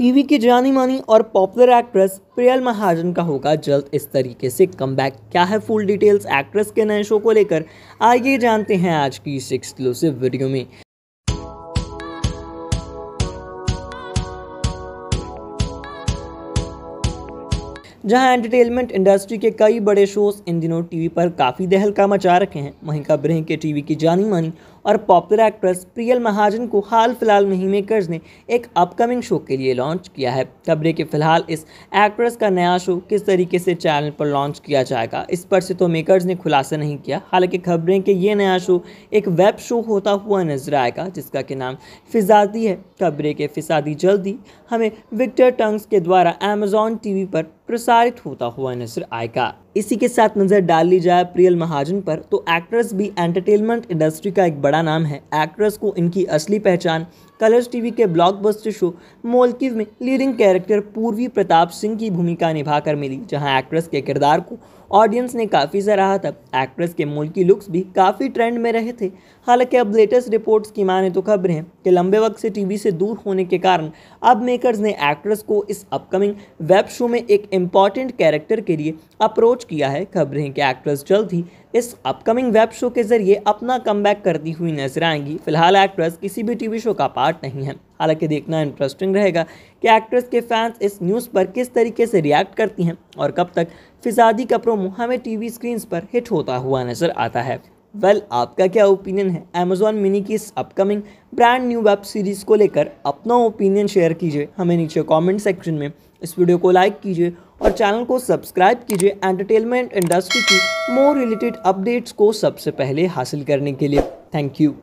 TV की जानी मानी और पॉपुलर एक्ट्रेस प्रियल महाजन का होगा जल्द इस तरीके से कम क्या है फुल डिटेल्स एक्ट्रेस के नए शो को लेकर आइए जानते हैं आज की इस एक्सक्लूसिव वीडियो में जहां एंटरटेनमेंट इंडस्ट्री के कई बड़े शोज इन दिनों टीवी पर काफ़ी दहलका मचा रखे हैं वहीं खबरें के टीवी की जानी मानी और पॉपुलर एक्ट्रेस प्रियल महाजन को हाल फिलहाल में ही मेकर्स ने एक अपकमिंग शो के लिए लॉन्च किया है खबरें के फिलहाल इस एक्ट्रेस का नया शो किस तरीके से चैनल पर लॉन्च किया जाएगा इस पर से तो मेकर्स ने खुलासा नहीं किया हालांकि खबरें कि ये नया शो एक वेब शो होता हुआ नजर आएगा जिसका कि नाम फिजादी है खबरें के फिसादी जल्दी हमें विक्टर टंग्स के द्वारा अमेजॉन टीवी पर प्रसारित होता हुआ नजर आएगा इसी के साथ नजर डाल ली जाए प्रियल महाजन पर तो एक्ट्रेस भी एंटरटेनमेंट इंडस्ट्री का एक बड़ा नाम है एक्ट्रेस को इनकी असली पहचान कलर्स टीवी के ब्लॉकबस्टर शो मोलकिव में लीडिंग कैरेक्टर पूर्वी प्रताप सिंह की भूमिका निभाकर मिली जहां एक्ट्रेस के किरदार को ऑडियंस ने काफ़ी सराहा था एक्ट्रेस के मुल्की लुक्स भी काफ़ी ट्रेंड में रहे थे हालांकि अब लेटेस्ट रिपोर्ट्स की माने तो खबरें हैं कि लंबे वक्त से टीवी से दूर होने के कारण अब मेकर्स ने एक्ट्रेस को इस अपकमिंग वेब शो में एक इम्पॉर्टेंट कैरेक्टर के लिए अप्रोच किया है खबरें कि एक्ट्रेस जल्द ही इस अपकमिंग वेब शो के जरिए अपना कम करती हुई नजर आएंगी फिलहाल एक्ट्रेस किसी भी टीवी शो का पार्ट नहीं है हालांकि देखना इंटरेस्टिंग रहेगा कि एक्ट्रेस के फैंस इस न्यूज़ पर किस तरीके से रिएक्ट करती हैं और कब तक फिजादी का प्रोमो हमें टीवी स्क्रीन्स पर हिट होता हुआ नजर आता है वेल well, आपका क्या ओपिनियन है अमेजोन मिनी की इस upcoming brand new web series को लेकर अपना ओपिनियन शेयर कीजिए हमें नीचे कमेंट सेक्शन में इस वीडियो को लाइक कीजिए और चैनल को सब्सक्राइब कीजिए एंटरटेनमेंट इंडस्ट्री की मोर रिलेटेड अपडेट्स को सबसे पहले हासिल करने के लिए थैंक यू